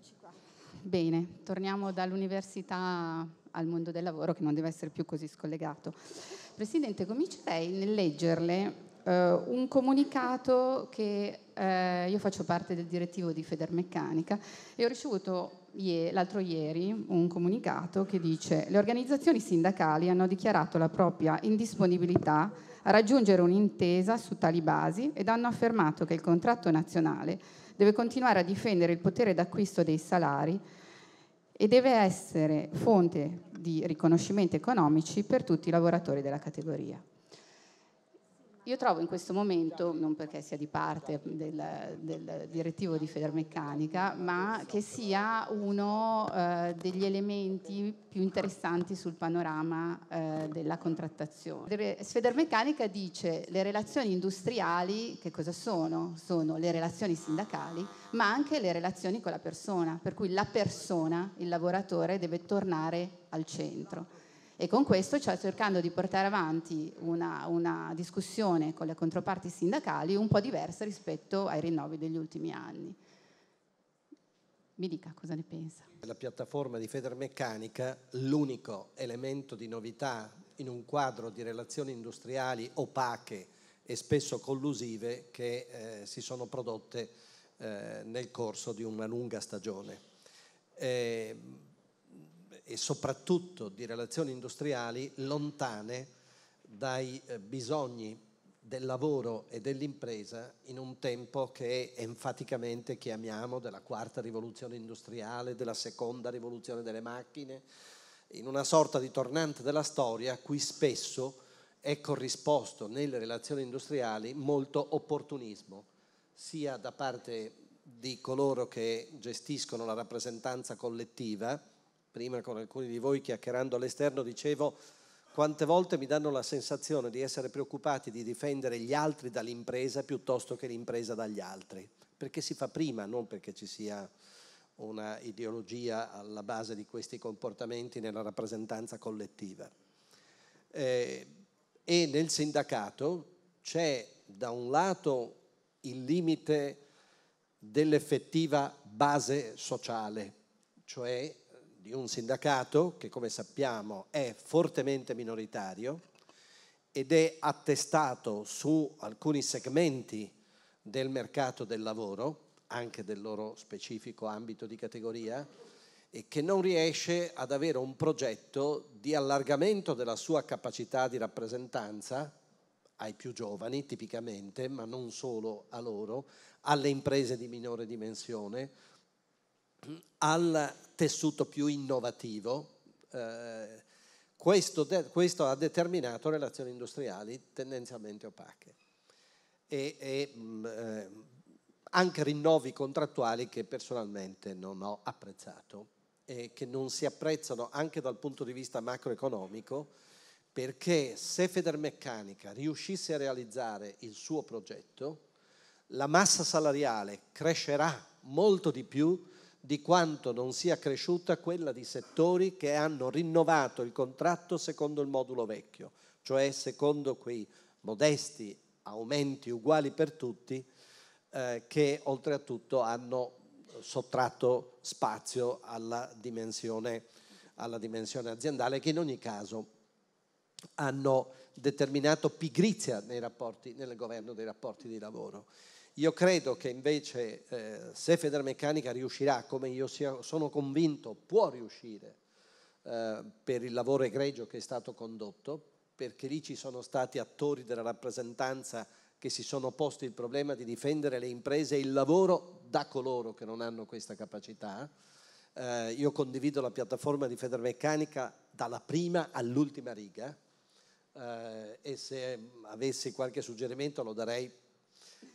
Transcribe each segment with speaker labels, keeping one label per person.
Speaker 1: Eccoci qua. Bene, torniamo dall'università al mondo del lavoro che non deve essere più così scollegato. Presidente, comincerei nel leggerle eh, un comunicato che eh, io faccio parte del direttivo di Federmeccanica e ho ricevuto l'altro ieri un comunicato che dice le organizzazioni sindacali hanno dichiarato la propria indisponibilità a raggiungere un'intesa su tali basi ed hanno affermato che il contratto nazionale deve continuare a difendere il potere d'acquisto dei salari e deve essere fonte di riconoscimenti economici per tutti i lavoratori della categoria. Io trovo in questo momento, non perché sia di parte del, del direttivo di Federmeccanica, ma che sia uno eh, degli elementi più interessanti sul panorama eh, della contrattazione. Federmeccanica dice le relazioni industriali che cosa sono? Sono le relazioni sindacali, ma anche le relazioni con la persona, per cui la persona, il lavoratore, deve tornare al centro. E con questo, cioè cercando di portare avanti una, una discussione con le controparti sindacali un po' diversa rispetto ai rinnovi degli ultimi anni. Mi dica cosa ne pensa.
Speaker 2: La piattaforma di Federmeccanica, l'unico elemento di novità in un quadro di relazioni industriali opache e spesso collusive che eh, si sono prodotte eh, nel corso di una lunga stagione. Eh, e soprattutto di relazioni industriali lontane dai eh, bisogni del lavoro e dell'impresa in un tempo che enfaticamente chiamiamo della quarta rivoluzione industriale, della seconda rivoluzione delle macchine, in una sorta di tornante della storia a cui spesso è corrisposto nelle relazioni industriali molto opportunismo, sia da parte di coloro che gestiscono la rappresentanza collettiva, prima con alcuni di voi chiacchierando all'esterno dicevo quante volte mi danno la sensazione di essere preoccupati di difendere gli altri dall'impresa piuttosto che l'impresa dagli altri, perché si fa prima, non perché ci sia una ideologia alla base di questi comportamenti nella rappresentanza collettiva. Eh, e nel sindacato c'è da un lato il limite dell'effettiva base sociale, cioè di un sindacato che come sappiamo è fortemente minoritario ed è attestato su alcuni segmenti del mercato del lavoro, anche del loro specifico ambito di categoria, e che non riesce ad avere un progetto di allargamento della sua capacità di rappresentanza ai più giovani tipicamente, ma non solo a loro, alle imprese di minore dimensione, al tessuto più innovativo. Eh, questo, de- questo, ha determinato relazioni industriali tendenzialmente opache e, e mh, mm, eh, anche rinnovi contrattuali che personalmente non ho apprezzato e che non si apprezzano anche dal punto di vista macroeconomico perché se Federmeccanica riuscisse a realizzare il suo progetto, la massa salariale crescerà molto di più di quanto non sia cresciuta quella di settori che hanno rinnovato il contratto secondo il modulo vecchio, cioè secondo quei modesti aumenti uguali per tutti eh, che oltretutto hanno sottratto spazio alla dimensione, alla dimensione aziendale che in ogni caso hanno determinato pigrizia nei rapporti, nel governo dei rapporti di lavoro. Io credo che invece eh, se Federmeccanica riuscirà, come io sia, sono convinto può riuscire eh, per il lavoro egregio che è stato condotto, perché lì ci sono stati attori della rappresentanza che si sono posti il problema di difendere le imprese e il lavoro da coloro che non hanno questa capacità. Eh, io condivido la piattaforma di Federmeccanica dalla prima all'ultima riga eh, e se avessi qualche suggerimento lo darei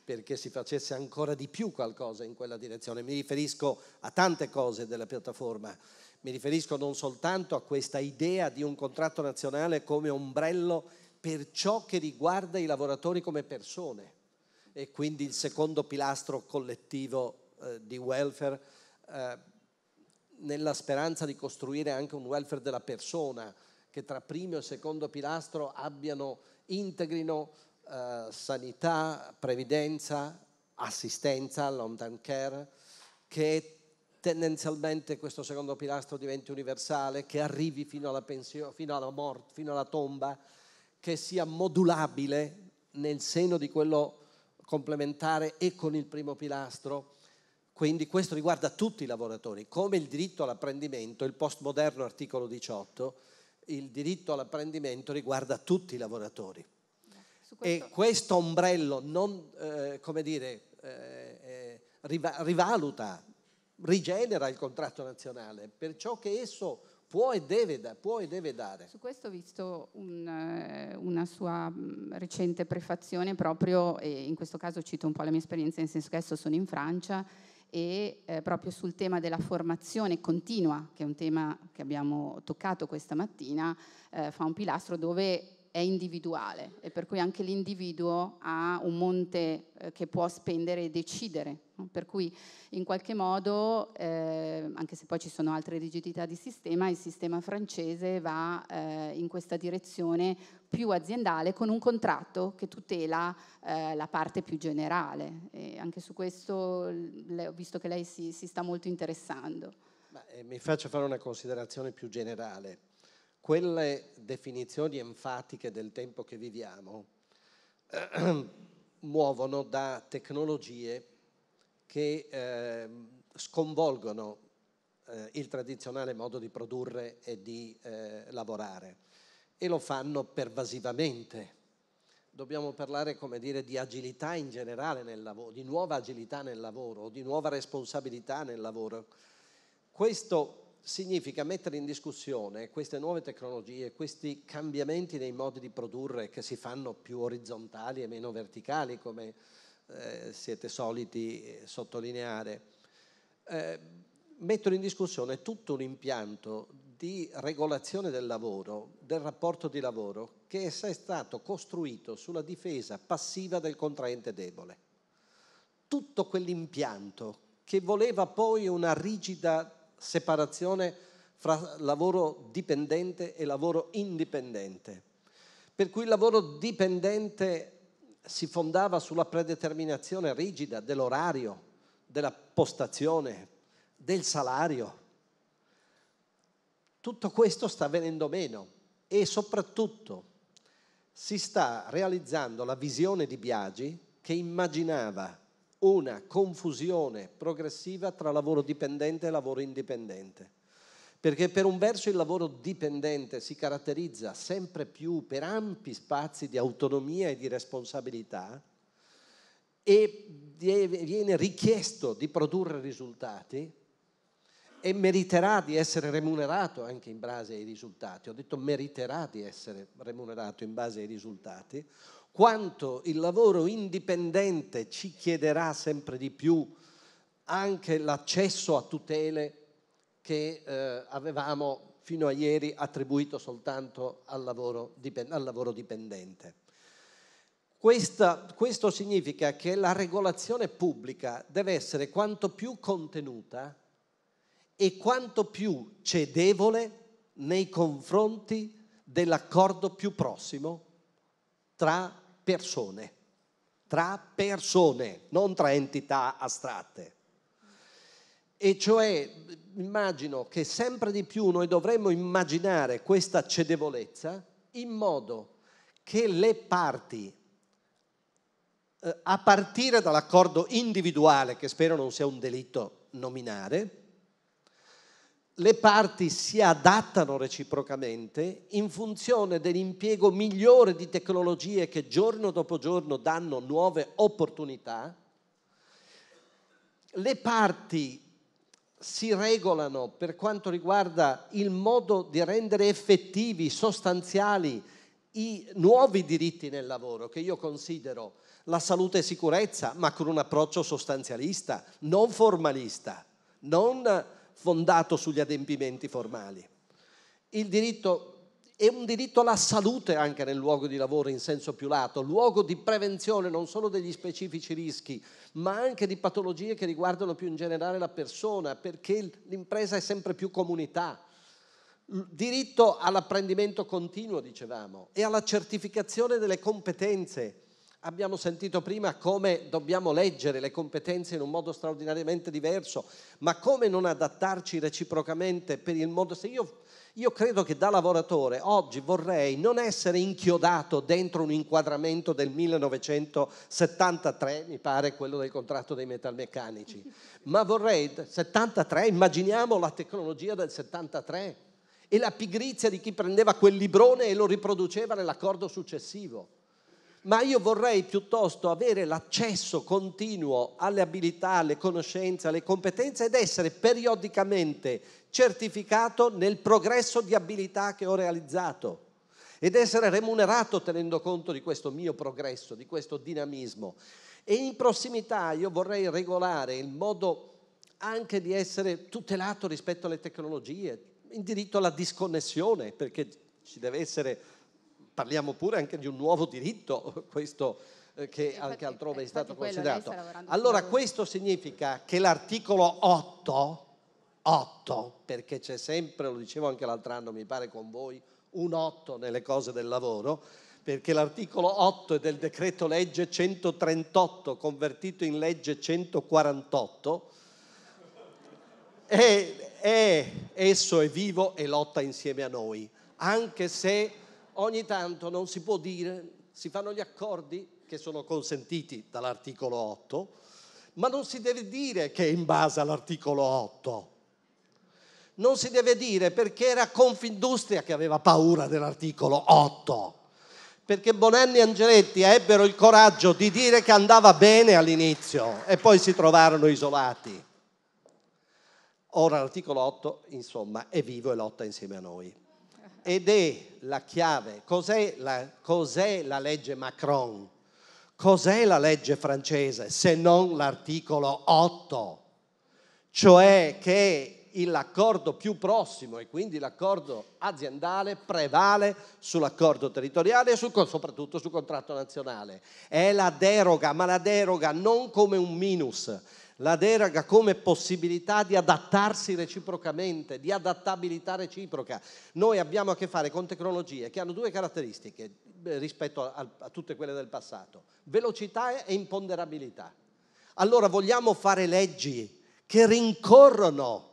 Speaker 2: perché si facesse ancora di più qualcosa in quella direzione. Mi riferisco a tante cose della piattaforma, mi riferisco non soltanto a questa idea di un contratto nazionale come ombrello per ciò che riguarda i lavoratori come persone e quindi il secondo pilastro collettivo eh, di welfare eh, nella speranza di costruire anche un welfare della persona che tra primo e secondo pilastro abbiano, integrino eh, sanità, previdenza, assistenza, long term care, che tendenzialmente questo secondo pilastro diventi universale, che arrivi fino alla, pensio, fino alla morte, fino alla tomba, che sia modulabile nel seno di quello complementare e con il primo pilastro. Quindi questo riguarda tutti i lavoratori, come il diritto all'apprendimento, il postmoderno articolo 18, il diritto all'apprendimento riguarda tutti i lavoratori questo. E questo ombrello non, eh, come dire, eh, eh rivaluta, rigenera il contratto nazionale per ciò che esso può e deve, può e deve dare. Su
Speaker 1: questo ho visto un, eh, una sua mm, recente prefazione proprio, e in questo caso cito un po' la mia esperienza, nel senso che adesso sono in Francia e eh, proprio sul tema della formazione continua, che è un tema che abbiamo toccato questa mattina, eh, fa un pilastro dove è individuale e per cui anche l'individuo ha un monte eh, che può spendere e decidere. Per cui in qualche modo, eh, anche se poi ci sono altre rigidità di sistema, il sistema francese va eh, in questa direzione più aziendale con un contratto che tutela eh, la parte più generale. E anche su questo ho visto che lei si, si sta molto
Speaker 2: interessando. Ma, eh, mi faccio fare una considerazione più generale quelle definizioni enfatiche del tempo che viviamo eh, muovono da tecnologie che eh, sconvolgono eh, il tradizionale modo di produrre e di eh, lavorare e lo fanno pervasivamente. Dobbiamo parlare, come dire, di agilità in generale nel lavoro, di nuova agilità nel lavoro, di nuova responsabilità nel lavoro. Questo significa mettere in discussione queste nuove tecnologie, questi cambiamenti nei modi di produrre che si fanno più orizzontali e meno verticali, come eh, siete soliti eh, sottolineare, eh, mettono in discussione tutto un impianto di regolazione del lavoro, del rapporto di lavoro, che è stato costruito sulla difesa passiva del contraente debole. Tutto quell'impianto che voleva poi una rigida separazione fra lavoro dipendente e lavoro indipendente. Per cui il lavoro dipendente si fondava sulla predeterminazione rigida dell'orario, della postazione, del salario. Tutto questo sta venendo meno e soprattutto si sta realizzando la visione di Biagi che immaginava una confusione progressiva tra lavoro dipendente e lavoro indipendente. Perché per un verso il lavoro dipendente si caratterizza sempre più per ampi spazi di autonomia e di responsabilità e viene richiesto di produrre risultati e meriterà di essere remunerato anche in base ai risultati. Ho detto meriterà di essere remunerato in base ai risultati quanto il lavoro indipendente ci chiederà sempre di più anche l'accesso a tutele che eh, avevamo fino a ieri attribuito soltanto al lavoro, dipendente. Al lavoro dipendente. Questa, questo significa che la regolazione pubblica deve essere quanto più contenuta e quanto più cedevole nei confronti dell'accordo più prossimo tra persone, tra persone, non tra entità astratte. E cioè immagino che sempre di più noi dovremmo immaginare questa cedevolezza in modo che le parti, eh, a partire dall'accordo individuale, che spero non sia un delitto nominare, le parti si adattano reciprocamente in funzione dell'impiego migliore di tecnologie che giorno dopo giorno danno nuove opportunità, le parti si regolano per quanto riguarda il modo di rendere effettivi, sostanziali i nuovi diritti nel lavoro che io considero la salute e sicurezza, ma con un approccio sostanzialista, non formalista, non fondato sugli adempimenti formali. Il diritto è un diritto alla salute anche nel luogo di lavoro in senso più lato, luogo di prevenzione non solo degli specifici rischi, ma anche di patologie che riguardano più in generale la persona, perché l'impresa è sempre più comunità. Diritto all'apprendimento continuo, dicevamo, e alla certificazione delle competenze Abbiamo sentito prima come dobbiamo leggere le competenze in un modo straordinariamente diverso, ma come non adattarci reciprocamente per il modo... Se io, io credo che da lavoratore oggi vorrei non essere inchiodato dentro un inquadramento del 1973, mi pare quello del contratto dei metalmeccanici, ma vorrei... 73, immaginiamo la tecnologia del 73 e la pigrizia di chi prendeva quel librone e lo riproduceva nell'accordo successivo ma io vorrei piuttosto avere l'accesso continuo alle abilità, alle conoscenze, alle competenze ed essere periodicamente certificato nel progresso di abilità che ho realizzato ed essere remunerato tenendo conto di questo mio progresso, di questo dinamismo. E in prossimità io vorrei regolare il modo anche di essere tutelato rispetto alle tecnologie, il diritto alla disconnessione, perché ci deve essere parliamo pure anche di un nuovo diritto, questo eh, che infatti, anche altrove è stato considerato. Allora questo significa che l'articolo 8, 8, perché c'è sempre, lo dicevo anche l'altro anno, mi pare con voi, un 8 nelle cose del lavoro, perché l'articolo 8 è del decreto legge 138 convertito in legge 148 è, è esso è vivo e lotta insieme a noi, anche se ogni tanto non si può dire, si fanno gli accordi che sono consentiti dall'articolo 8, ma non si deve dire che è in base all'articolo 8. Non si deve dire perché era Confindustria che aveva paura dell'articolo 8, perché Bonanni e Angeletti ebbero il coraggio di dire che andava bene all'inizio e poi si trovarono isolati. Ora l'articolo 8, insomma, è vivo e lotta insieme a noi ed è la chiave. Cos'è la, cos'è la legge Macron? Cos'è la legge francese se non l'articolo 8? Cioè che l'accordo più prossimo e quindi l'accordo aziendale prevale sull'accordo territoriale e su, soprattutto sul contratto nazionale. È la deroga, ma la deroga non come un minus, la deroga come possibilità di adattarsi reciprocamente, di adattabilità reciproca. Noi abbiamo a che fare con tecnologie che hanno due caratteristiche rispetto a, a tutte quelle del passato, velocità e imponderabilità. Allora vogliamo fare leggi che rincorrono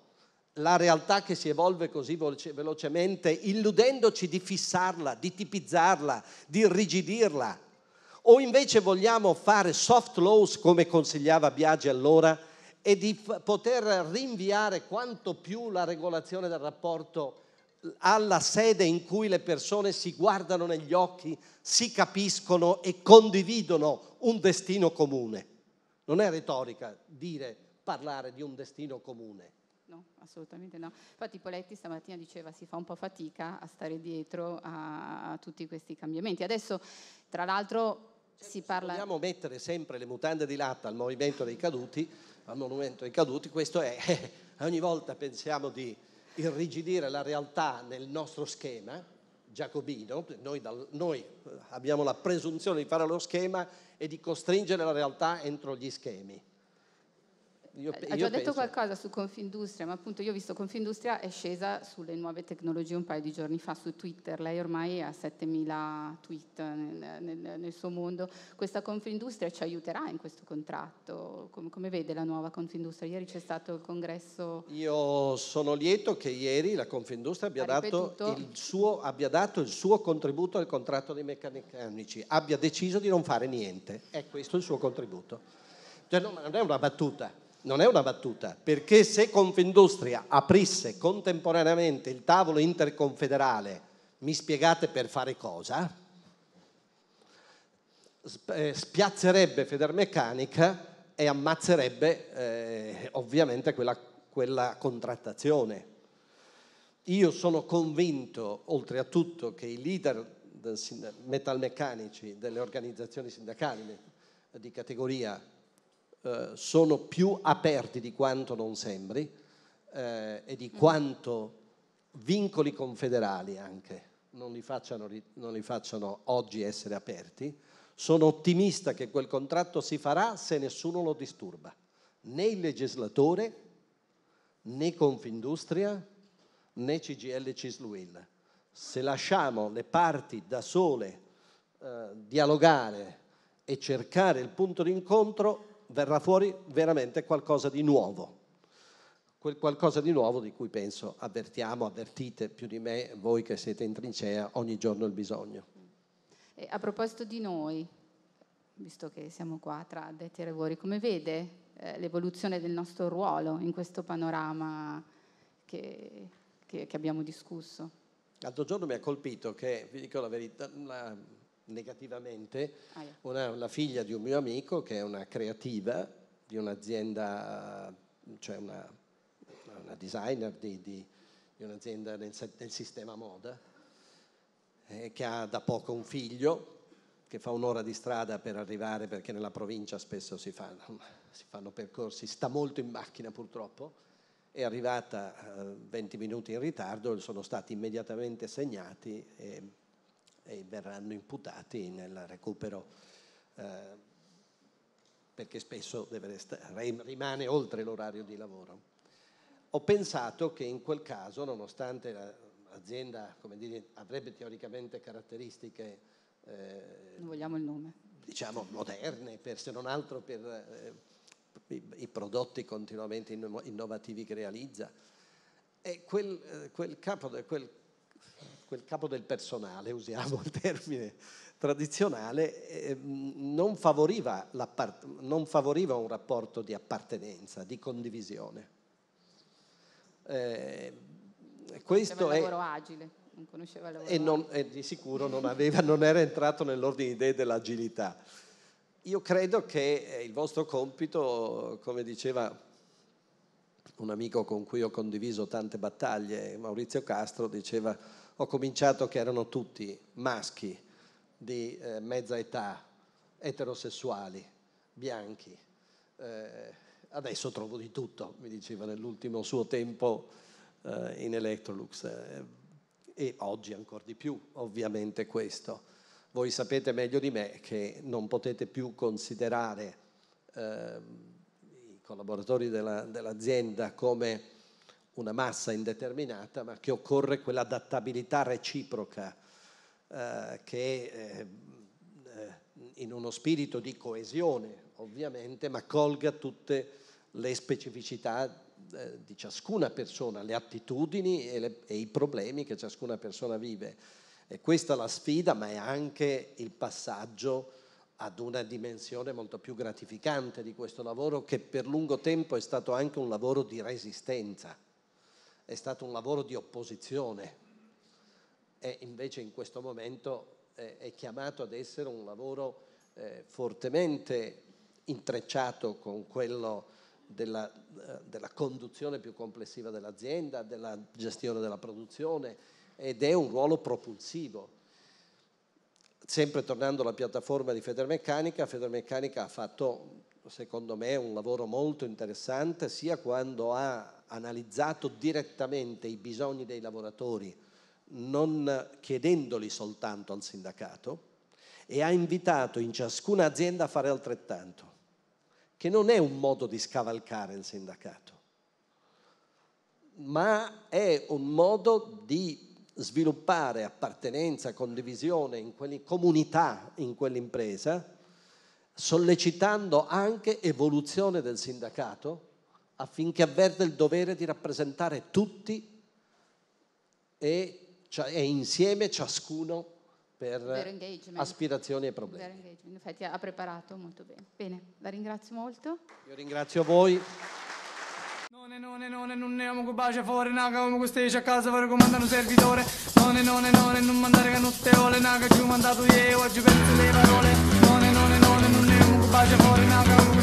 Speaker 2: la realtà che si evolve così velocemente, illudendoci di fissarla, di tipizzarla, di irrigidirla. O invece vogliamo fare soft laws come consigliava Biagi allora e di f- poter rinviare quanto più la regolazione del rapporto alla sede in cui le persone si guardano negli occhi, si capiscono e condividono un destino comune. Non è retorica dire, parlare di un destino comune. No,
Speaker 1: assolutamente no. Infatti Poletti stamattina diceva si fa un po' fatica a stare dietro a, a tutti questi cambiamenti. Adesso, tra l'altro, cioè, si parla... Se
Speaker 2: mettere sempre le mutande di latta al movimento dei caduti, al monumento dei caduti, questo è... Eh, ogni volta pensiamo di irrigidire la realtà nel nostro schema giacobino, noi, dal, noi eh, abbiamo la presunzione di fare lo schema e di costringere la realtà entro gli schemi. Eh, io, ho già detto penso.
Speaker 1: qualcosa su Confindustria, ma appunto io ho visto Confindustria è scesa sulle nuove tecnologie un paio di giorni fa su Twitter, lei ormai ha 7000 tweet nel, nel, nel suo mondo, questa Confindustria ci aiuterà in questo contratto? Come, come vede la nuova Confindustria? Ieri c'è stato il congresso...
Speaker 2: Io sono lieto che ieri la Confindustria abbia, dato il, suo, abbia dato il suo contributo al contratto dei meccanici, abbia deciso di non fare niente, è questo il suo contributo. Cioè, non è una battuta non è una battuta, perché se Confindustria aprisse contemporaneamente il tavolo interconfederale, mi spiegate per fare cosa? Eh, spiazzerebbe Federmeccanica e ammazzerebbe eh, ovviamente quella, quella contrattazione. Io sono convinto, oltre a tutto, che i leader metalmeccanici delle organizzazioni sindacali di categoria eh, sono più aperti di quanto non sembri eh, e di mm. quanto vincoli confederali anche non li, facciano, non li facciano oggi essere aperti. Sono ottimista che quel contratto si farà se nessuno lo disturba, né il legislatore, né Confindustria, né CGL Cisluil. Se lasciamo le parti da sole eh, dialogare e cercare il punto d'incontro, verrà fuori veramente qualcosa di nuovo. Quel qualcosa di nuovo di cui penso avvertiamo, avvertite più di me voi che siete in trincea ogni giorno il bisogno.
Speaker 1: E a proposito di noi, visto che siamo qua tra detti e lavori, come vede eh, l'evoluzione del nostro ruolo in questo panorama che, che, che abbiamo discusso?
Speaker 2: L'altro giorno mi ha colpito che, vi dico la verità, negativamente ah, una, una, figlia di un mio amico che è una creativa di un'azienda, cioè una, una designer di, di, di un'azienda nel, nel, sistema moda, eh, che ha da poco un figlio che fa un'ora di strada per arrivare perché nella provincia spesso si fanno, si fanno percorsi, sta molto in macchina purtroppo, è arrivata eh, 20 minuti in ritardo, sono stati immediatamente segnati. E, e verranno imputati nel recupero, eh, perché spesso restare, rimane oltre l'orario di lavoro. Ho pensato che in quel caso, nonostante l'azienda dire, avrebbe teoricamente caratteristiche... Eh, non vogliamo il nome. Diciamo moderne, per, se non altro per eh, i, i, prodotti continuamente innovativi che realizza. E quel, eh, quel capo, quel quel capo del personale, usiamo il termine tradizionale, eh, non, favoriva non, favoriva un rapporto di appartenenza, di condivisione. Eh, questo è...
Speaker 1: agile. Non conosceva E, non,
Speaker 2: e di sicuro non, aveva, non era entrato nell'ordine di idee dell'agilità. Io credo che eh, il vostro compito, come diceva un amico con cui ho condiviso tante battaglie, Maurizio Castro, diceva ho cominciato che erano tutti maschi di eh, mezza età, eterosessuali, bianchi. Eh, adesso trovo di tutto, mi diceva nell'ultimo suo tempo eh, in Electrolux. Eh, e oggi ancora di più, ovviamente, questo. Voi sapete meglio di me che non potete più considerare ehm, i collaboratori della, dell'azienda come una massa indeterminata, ma che occorre quell'adattabilità reciproca eh, che eh, in uno spirito di coesione ovviamente, ma colga tutte le specificità eh, di ciascuna persona, le attitudini e, le, e i problemi che ciascuna persona vive. E questa è la sfida, ma è anche il passaggio ad una dimensione molto più gratificante di questo lavoro che per lungo tempo è stato anche un lavoro di resistenza è stato un lavoro di opposizione e invece in questo momento eh, è chiamato ad essere un lavoro eh, fortemente intrecciato con quello della, eh, della, conduzione più complessiva dell'azienda, della gestione della produzione ed è un ruolo propulsivo. Sempre tornando alla piattaforma di Federmeccanica, Federmeccanica ha fatto secondo me un lavoro molto interessante sia quando ha analizzato direttamente i bisogni dei lavoratori, non chiedendoli soltanto al sindacato, e ha invitato in ciascuna azienda a fare altrettanto, che non è un modo di scavalcare il sindacato, ma è un modo di sviluppare appartenenza, condivisione in quelle comunità, in quell'impresa, sollecitando anche evoluzione del sindacato affinché avverta il dovere di rappresentare tutti e, cioè, e insieme ciascuno per aspirazioni e problemi.
Speaker 1: In ha preparato molto bene. Bene, la ringrazio molto.
Speaker 2: Io ringrazio voi.
Speaker 1: Non non non non ne amo bacia fuori naga come queste a casa per comandare un servitore non non non non mandare che ole naga ci mandato io oggi penso le parole non non non non ne amo bacia fuori naga come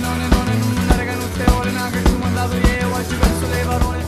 Speaker 1: non è non e non e non raga non te vuole naga tu mandato io oggi verso le parole